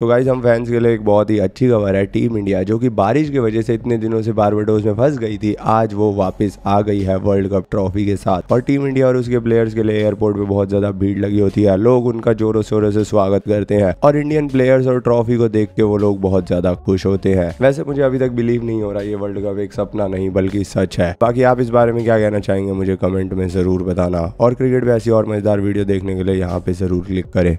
तो गाइज हम फैंस के लिए एक बहुत ही अच्छी खबर है टीम इंडिया जो कि बारिश की वजह से इतने दिनों से बारबाडोस में फंस गई थी आज वो वापस आ गई है वर्ल्ड कप ट्रॉफी के साथ और टीम इंडिया और उसके प्लेयर्स के लिए एयरपोर्ट पे बहुत ज्यादा भीड़ लगी होती है लोग उनका जोरों शोरों से स्वागत करते हैं और इंडियन प्लेयर्स और ट्रॉफी को देख के वो लोग बहुत ज्यादा खुश होते हैं वैसे मुझे अभी तक बिलीव नहीं हो रहा ये वर्ल्ड कप एक सपना नहीं बल्कि सच है बाकी आप इस बारे में क्या कहना चाहेंगे मुझे कमेंट में जरूर बताना और क्रिकेट में ऐसी और मजेदार वीडियो देखने के लिए यहाँ पे जरूर क्लिक करें